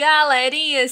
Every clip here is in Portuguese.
Galerinha,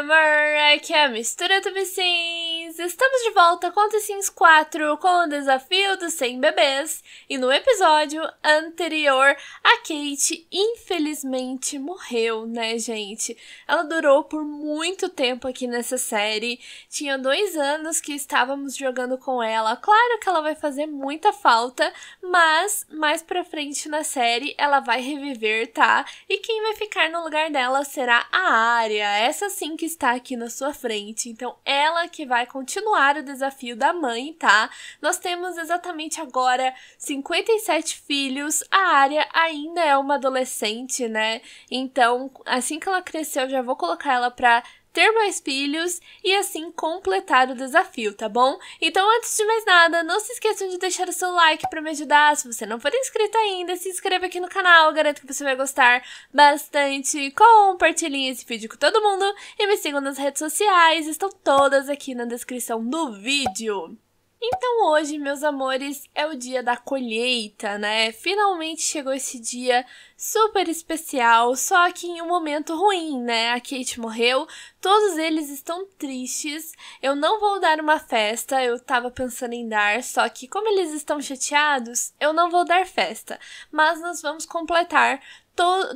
amor é que a mistura do sim. Estamos de volta com The Sims 4 com o desafio dos 100 bebês. E no episódio anterior, a Kate infelizmente morreu, né, gente? Ela durou por muito tempo aqui nessa série. Tinha dois anos que estávamos jogando com ela. Claro que ela vai fazer muita falta, mas mais pra frente na série ela vai reviver, tá? E quem vai ficar no lugar dela será a Arya, essa sim que está aqui na sua frente. Então ela que vai continuar continuar o desafio da mãe, tá? Nós temos exatamente agora 57 filhos, a área ainda é uma adolescente, né? Então, assim que ela cresceu, já vou colocar ela pra ter mais filhos e assim completar o desafio, tá bom? Então, antes de mais nada, não se esqueçam de deixar o seu like para me ajudar. Se você não for inscrito ainda, se inscreva aqui no canal, garanto que você vai gostar bastante. Compartilhem esse vídeo com todo mundo e me sigam nas redes sociais, estão todas aqui na descrição do vídeo. Então hoje, meus amores, é o dia da colheita, né? Finalmente chegou esse dia super especial, só que em um momento ruim, né? A Kate morreu, todos eles estão tristes. Eu não vou dar uma festa, eu tava pensando em dar, só que como eles estão chateados, eu não vou dar festa. Mas nós vamos completar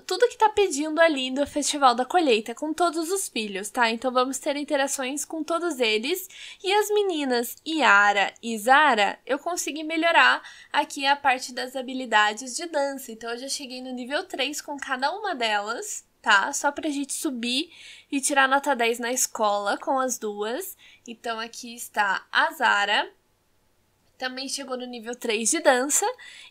tudo que tá pedindo ali do Festival da Colheita, com todos os filhos, tá? Então vamos ter interações com todos eles. E as meninas Yara e Zara, eu consegui melhorar aqui a parte das habilidades de dança. Então eu já cheguei no nível 3 com cada uma delas tá? Só pra gente subir e tirar nota 10 na escola com as duas. Então aqui está a Zara. Também chegou no nível 3 de dança.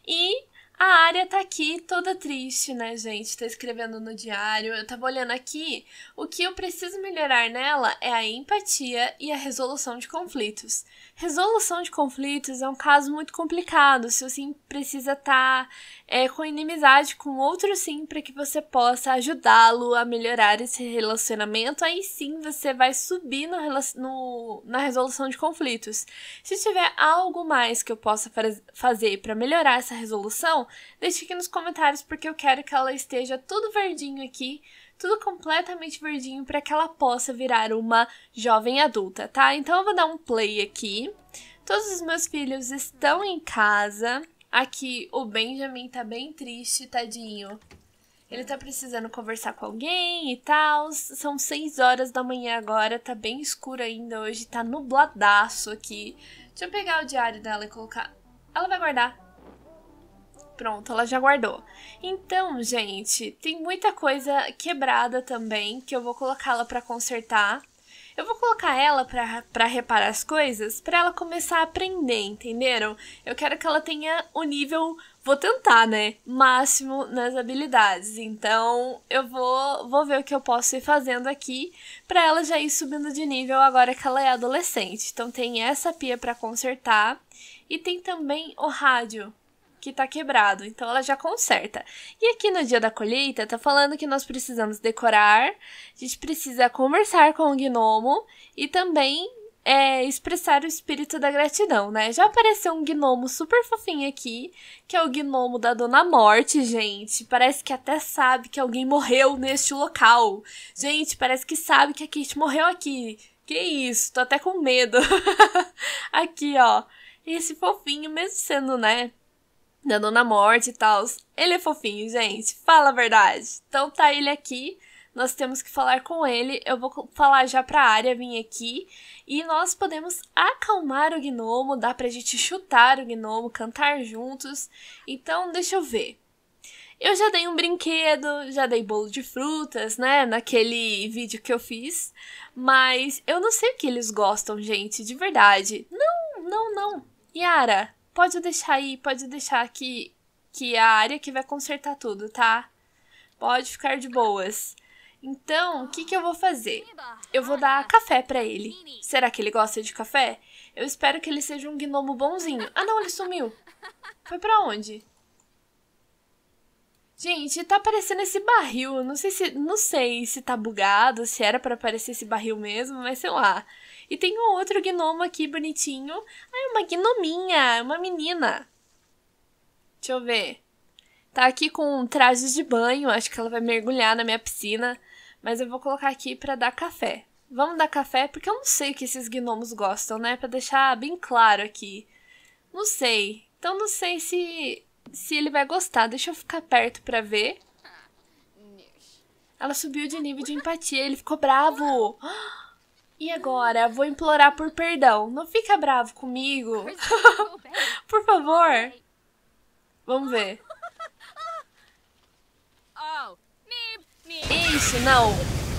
E a área tá aqui toda triste, né, gente? Tá escrevendo no diário. Eu tava olhando aqui. O que eu preciso melhorar nela é a empatia e a resolução de conflitos. Resolução de conflitos é um caso muito complicado. Se você precisa estar tá, é, com inimizade com outro, sim, para que você possa ajudá-lo a melhorar esse relacionamento, aí sim você vai subir no, no, na resolução de conflitos. Se tiver algo mais que eu possa fazer para melhorar essa resolução, Deixe aqui nos comentários porque eu quero que ela esteja tudo verdinho aqui, tudo completamente verdinho para que ela possa virar uma jovem adulta, tá? Então eu vou dar um play aqui. Todos os meus filhos estão em casa. Aqui o Benjamin tá bem triste, tadinho. Ele tá precisando conversar com alguém e tal. São 6 horas da manhã agora, tá bem escuro ainda hoje, tá nubladaço aqui. Deixa eu pegar o diário dela e colocar. Ela vai guardar pronto, ela já guardou. Então, gente, tem muita coisa quebrada também que eu vou colocá-la para consertar. Eu vou colocar ela para reparar as coisas, para ela começar a aprender, entenderam? Eu quero que ela tenha o nível, vou tentar, né, máximo nas habilidades. Então, eu vou vou ver o que eu posso ir fazendo aqui para ela já ir subindo de nível agora que ela é adolescente. Então, tem essa pia para consertar e tem também o rádio que tá quebrado, então ela já conserta. E aqui no dia da colheita, tá falando que nós precisamos decorar, a gente precisa conversar com o gnomo e também é, expressar o espírito da gratidão, né? Já apareceu um gnomo super fofinho aqui, que é o gnomo da Dona Morte, gente. Parece que até sabe que alguém morreu neste local. Gente, parece que sabe que a Kate morreu aqui. Que isso, tô até com medo. aqui, ó. Esse fofinho, mesmo sendo, né, da Dona Morte e tal. Ele é fofinho, gente. Fala a verdade. Então tá ele aqui. Nós temos que falar com ele. Eu vou falar já pra área vir aqui. E nós podemos acalmar o gnomo. Dá pra gente chutar o gnomo, cantar juntos. Então, deixa eu ver. Eu já dei um brinquedo, já dei bolo de frutas, né? Naquele vídeo que eu fiz. Mas eu não sei o que eles gostam, gente, de verdade. Não, não, não. Yara, pode deixar aí, pode deixar que, que é a área que vai consertar tudo, tá? Pode ficar de boas. Então, o que, que eu vou fazer? Eu vou dar café para ele. Será que ele gosta de café? Eu espero que ele seja um gnomo bonzinho. Ah, não, ele sumiu. Foi para onde? Gente, tá aparecendo esse barril. Não sei se, não sei se tá bugado, se era para aparecer esse barril mesmo, mas sei lá. E tem um outro gnomo aqui bonitinho. Ah, é uma gnominha, uma menina. Deixa eu ver. Tá aqui com um traje de banho, acho que ela vai mergulhar na minha piscina. Mas eu vou colocar aqui para dar café. Vamos dar café, porque eu não sei o que esses gnomos gostam, né? Pra deixar bem claro aqui. Não sei. Então não sei se, se ele vai gostar. Deixa eu ficar perto pra ver. Ah, ela subiu de nível de empatia. Ele ficou bravo. Ah! E agora, vou implorar por perdão. Não fica bravo comigo. É, por favor. Vamos ver. Oh, Isso, não.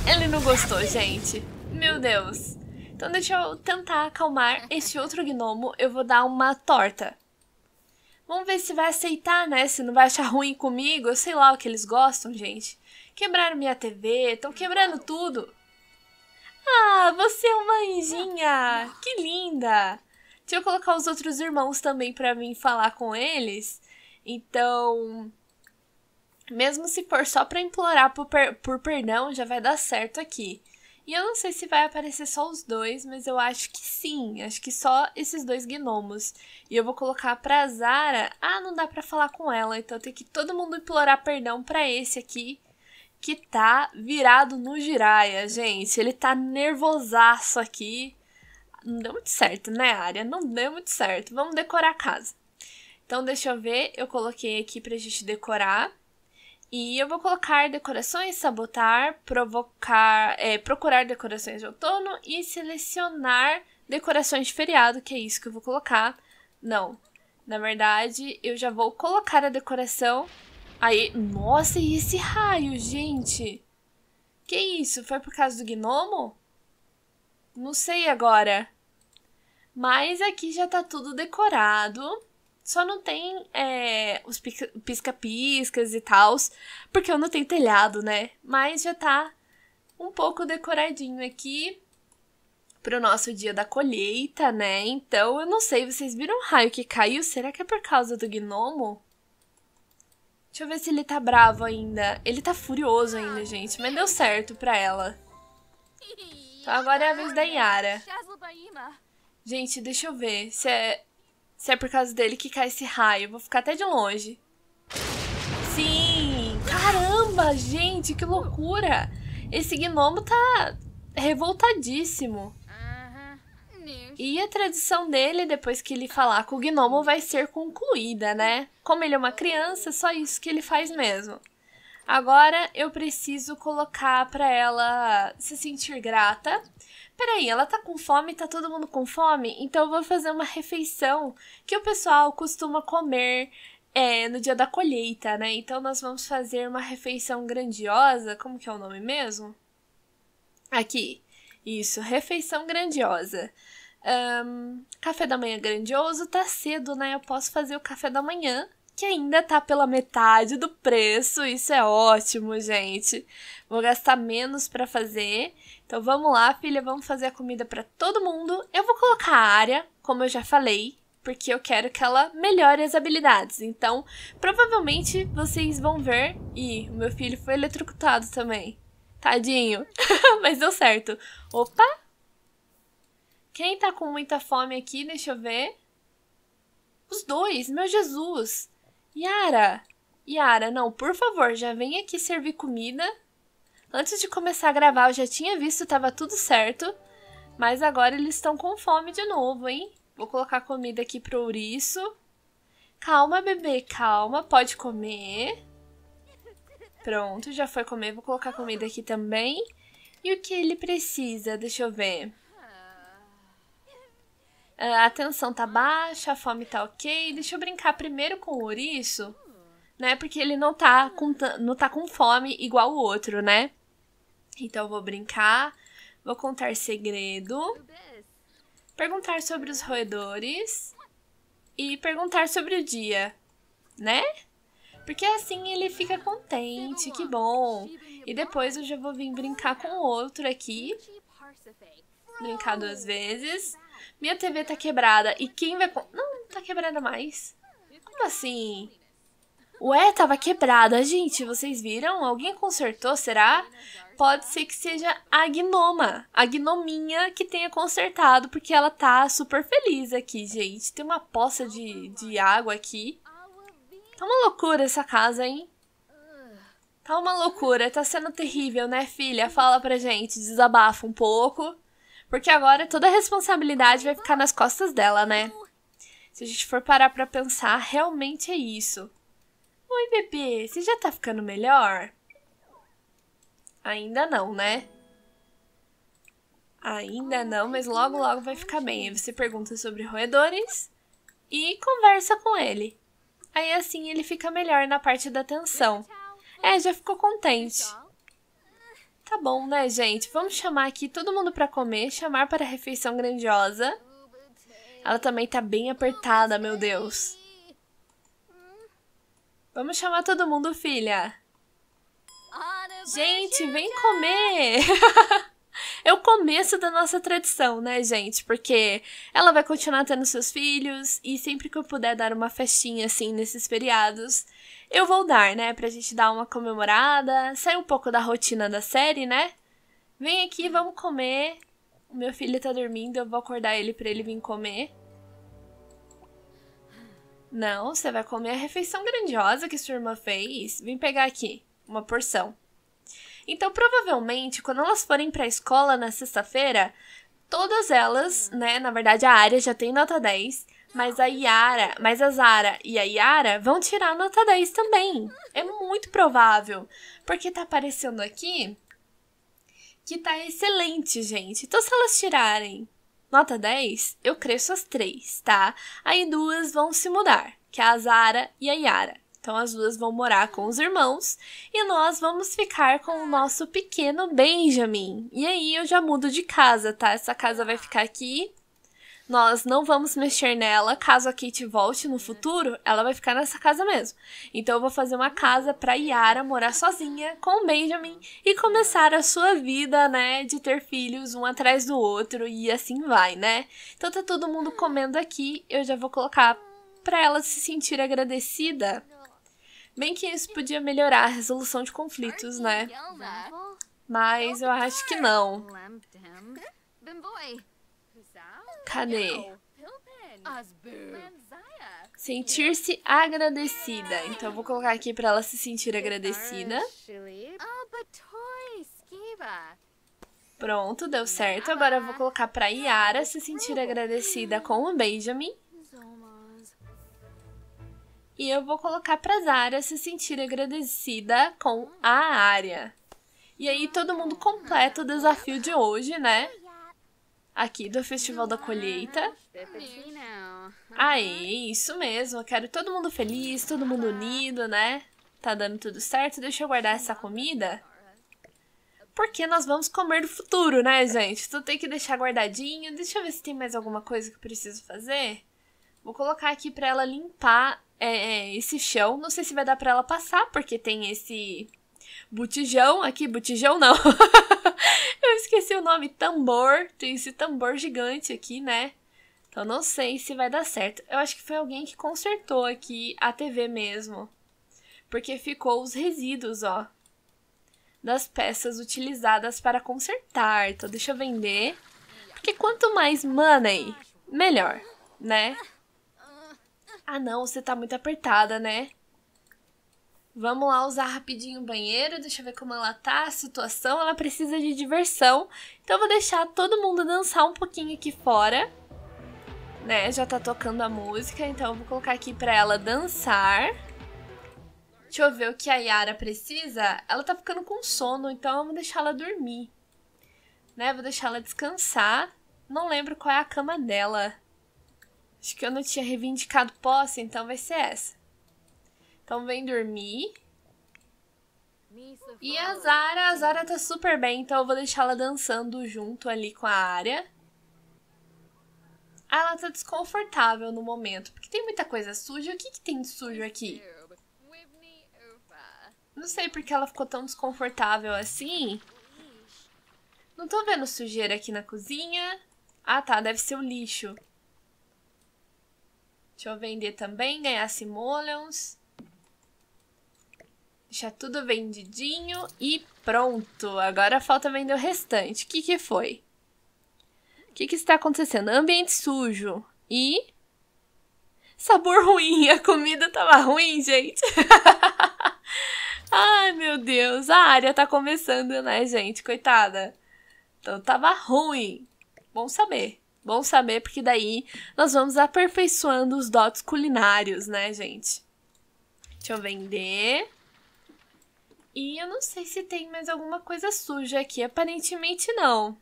Ele não gostou, gente. Meu Deus. Então deixa eu tentar acalmar esse outro gnomo. Eu vou dar uma torta. Vamos ver se vai aceitar, né? Se não vai achar ruim comigo. Eu sei lá o que eles gostam, gente. Quebraram minha TV, estão quebrando tudo. Ah, você é uma anjinha! Ah, que linda! Deixa eu colocar os outros irmãos também para mim falar com eles. Então, mesmo se for só para implorar por, per por perdão, já vai dar certo aqui. E eu não sei se vai aparecer só os dois, mas eu acho que sim. Acho que só esses dois gnomos. E eu vou colocar pra Zara. Ah, não dá para falar com ela, então tem que todo mundo implorar perdão para esse aqui que tá virado no Jiraya, gente. Ele tá nervosaço aqui. Não deu muito certo, né, área? Não deu muito certo. Vamos decorar a casa. Então, deixa eu ver. Eu coloquei aqui pra gente decorar. E eu vou colocar decorações, sabotar, provocar, é, procurar decorações de outono e selecionar decorações de feriado, que é isso que eu vou colocar. Não, na verdade, eu já vou colocar a decoração Aí, nossa, e esse raio, gente? Que isso? Foi por causa do gnomo? Não sei agora. Mas aqui já tá tudo decorado. Só não tem é, os pisca-piscas e tals, porque eu não tenho telhado, né? Mas já tá um pouco decoradinho aqui pro nosso dia da colheita, né? Então, eu não sei, vocês viram o raio que caiu? Será que é por causa do gnomo? Deixa eu ver se ele tá bravo ainda. Ele tá furioso ainda, gente, mas deu certo pra ela. Então agora é a vez da Yara. Gente, deixa eu ver se é, se é por causa dele que cai esse raio. Vou ficar até de longe. Sim! Caramba, gente, que loucura! Esse gnomo tá revoltadíssimo. E a tradição dele, depois que ele falar com o gnomo, vai ser concluída, né? Como ele é uma criança, é só isso que ele faz mesmo. Agora eu preciso colocar para ela se sentir grata. Peraí, ela tá com fome? Tá todo mundo com fome? Então eu vou fazer uma refeição que o pessoal costuma comer é, no dia da colheita, né? Então nós vamos fazer uma refeição grandiosa. Como que é o nome mesmo? Aqui. Isso, refeição grandiosa. Um, café da manhã grandioso, tá cedo, né? Eu posso fazer o café da manhã, que ainda tá pela metade do preço. Isso é ótimo, gente. Vou gastar menos para fazer. Então vamos lá, filha, vamos fazer a comida para todo mundo. Eu vou colocar a área, como eu já falei, porque eu quero que ela melhore as habilidades. Então, provavelmente vocês vão ver e o meu filho foi eletrocutado também. Tadinho. Mas deu certo. Opa! Quem tá com muita fome aqui? Deixa eu ver. Os dois, meu Jesus. Yara, Yara, não, por favor, já vem aqui servir comida. Antes de começar a gravar, eu já tinha visto, tava tudo certo. Mas agora eles estão com fome de novo, hein? Vou colocar comida aqui pro ouriço. Calma, bebê, calma, pode comer. Pronto, já foi comer. Vou colocar comida aqui também. E o que ele precisa? Deixa eu ver. Ah, a tensão tá baixa, a fome tá ok. Deixa eu brincar primeiro com o ouriço, né? Porque ele não tá com, não tá com fome igual o outro, né? Então eu vou brincar. Vou contar segredo. Perguntar sobre os roedores. E perguntar sobre o dia, né? Porque assim ele fica contente, que bom. E depois eu já vou vir brincar com outro aqui. Brincar duas vezes. Minha TV tá quebrada. E quem vai... Não, tá quebrada mais. Como assim? Ué, tava quebrada, gente. Vocês viram? Alguém consertou, será? Pode ser que seja a gnoma. A gnominha que tenha consertado, porque ela tá super feliz aqui, gente. Tem uma poça de, de água aqui. Tá uma loucura essa casa, hein? Tá uma loucura, tá sendo terrível, né, filha? Fala pra gente, desabafa um pouco. Porque agora toda a responsabilidade vai ficar nas costas dela, né? Se a gente for parar pra pensar, realmente é isso. Oi, bebê, você já tá ficando melhor? Ainda não, né? Ainda não, mas logo logo vai ficar bem. Aí você pergunta sobre roedores e conversa com ele. Aí assim ele fica melhor na parte da tensão. É, já ficou contente. Tá bom, né, gente? Vamos chamar aqui todo mundo para comer, chamar para a refeição grandiosa. Ela também tá bem apertada, meu Deus. Vamos chamar todo mundo, filha. Gente, vem comer! é o começo da nossa tradição, né, gente? Porque ela vai continuar tendo seus filhos e sempre que eu puder dar uma festinha assim nesses feriados, eu vou dar, né? Pra gente dar uma comemorada, sair um pouco da rotina da série, né? Vem aqui, vamos comer. O meu filho tá dormindo, eu vou acordar ele pra ele vir comer. Não, você vai comer a refeição grandiosa que sua irmã fez. Vim pegar aqui, uma porção. Então, provavelmente, quando elas forem para a escola na sexta-feira, todas elas, né, na verdade a área já tem nota 10, mas a Yara, mas a Zara e a Yara vão tirar nota 10 também. É muito provável, porque tá aparecendo aqui que tá excelente, gente. Então se elas tirarem nota 10, eu cresço as três, tá? Aí duas vão se mudar, que é a Zara e a Yara. Então as duas vão morar com os irmãos e nós vamos ficar com o nosso pequeno Benjamin. E aí eu já mudo de casa, tá? Essa casa vai ficar aqui. Nós não vamos mexer nela. Caso a Kate volte no futuro, ela vai ficar nessa casa mesmo. Então eu vou fazer uma casa para Yara morar sozinha com o Benjamin e começar a sua vida, né, de ter filhos um atrás do outro e assim vai, né? Então tá todo mundo comendo aqui. Eu já vou colocar para ela se sentir agradecida Bem que isso podia melhorar a resolução de conflitos, né? Mas eu acho que não. Cadê? Sentir-se agradecida. Então eu vou colocar aqui para ela se sentir agradecida. Pronto, deu certo. Agora eu vou colocar para Yara se sentir agradecida com o Benjamin. E eu vou colocar pra Zara se sentir agradecida com a área. E aí todo mundo completa o desafio de hoje, né? Aqui do Festival da Colheita. Aí, isso mesmo. Eu quero todo mundo feliz, todo mundo unido, né? Tá dando tudo certo. Deixa eu guardar essa comida. Porque nós vamos comer do futuro, né, gente? Então tem que deixar guardadinho. Deixa eu ver se tem mais alguma coisa que eu preciso fazer. Vou colocar aqui pra ela limpar é, é, esse chão. Não sei se vai dar para ela passar, porque tem esse botijão aqui, botijão não. Eu esqueci o nome, tambor. Tem esse tambor gigante aqui, né? Então não sei se vai dar certo. Eu acho que foi alguém que consertou aqui a TV mesmo. Porque ficou os resíduos, ó. Das peças utilizadas para consertar. Então deixa eu vender. Porque quanto mais money, melhor, né? Ah não, você tá muito apertada, né? Vamos lá usar rapidinho o banheiro, deixa eu ver como ela tá, a situação, ela precisa de diversão. Então eu vou deixar todo mundo dançar um pouquinho aqui fora. Né, já tá tocando a música, então eu vou colocar aqui pra ela dançar. Deixa eu ver o que a Yara precisa. Ela tá ficando com sono, então eu vou deixar ela dormir. Né, vou deixar ela descansar. Não lembro qual é a cama dela. Acho que eu não tinha reivindicado posse, então vai ser essa. Então vem dormir. E a Zara, a Zara tá super bem, então eu vou deixar ela dançando junto ali com a área. Ah, ela tá desconfortável no momento, porque tem muita coisa suja. O que, que tem de sujo aqui? Não sei porque ela ficou tão desconfortável assim. Não tô vendo sujeira aqui na cozinha. Ah tá, deve ser o lixo. Deixa eu vender também, ganhar simoleons. Deixar tudo vendidinho e pronto. Agora falta vender o restante. O que, que foi? O que, que está acontecendo? Ambiente sujo e sabor ruim. A comida tava ruim, gente. Ai, meu Deus. A área tá começando, né, gente? Coitada. Então tava ruim. Bom saber. Bom saber, porque daí nós vamos aperfeiçoando os dotes culinários, né, gente? Deixa eu vender. E eu não sei se tem mais alguma coisa suja aqui. Aparentemente não.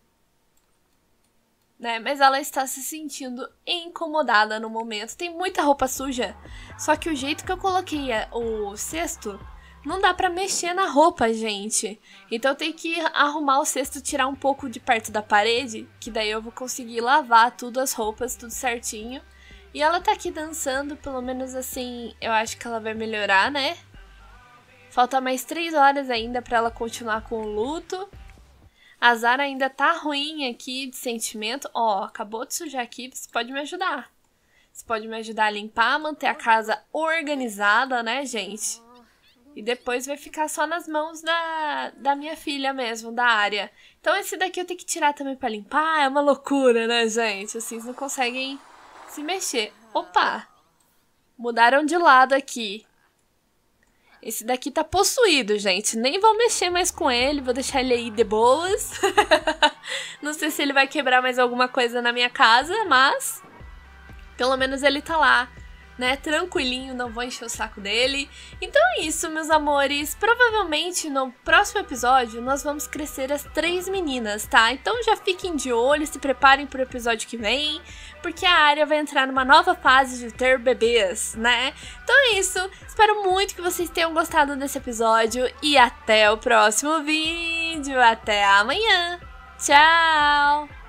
Né? Mas ela está se sentindo incomodada no momento. Tem muita roupa suja. Só que o jeito que eu coloquei o cesto não dá para mexer na roupa, gente. Então tem que arrumar o cesto, tirar um pouco de perto da parede, que daí eu vou conseguir lavar tudo as roupas, tudo certinho. E ela tá aqui dançando, pelo menos assim, eu acho que ela vai melhorar, né? Falta mais três horas ainda para ela continuar com o luto. A Zara ainda tá ruim aqui de sentimento. Ó, oh, acabou de sujar aqui, você pode me ajudar. Você pode me ajudar a limpar, manter a casa organizada, né, gente? E depois vai ficar só nas mãos da, da minha filha mesmo, da área. Então esse daqui eu tenho que tirar também para limpar. É uma loucura, né, gente? vocês não conseguem se mexer. Opa! Mudaram de lado aqui. Esse daqui tá possuído, gente. Nem vou mexer mais com ele. Vou deixar ele aí de boas. não sei se ele vai quebrar mais alguma coisa na minha casa, mas... Pelo menos ele tá lá né? Tranquilinho, não vou encher o saco dele. Então é isso, meus amores. Provavelmente no próximo episódio nós vamos crescer as três meninas, tá? Então já fiquem de olho, se preparem pro episódio que vem, porque a área vai entrar numa nova fase de ter bebês, né? Então é isso. Espero muito que vocês tenham gostado desse episódio e até o próximo vídeo. Até amanhã. Tchau!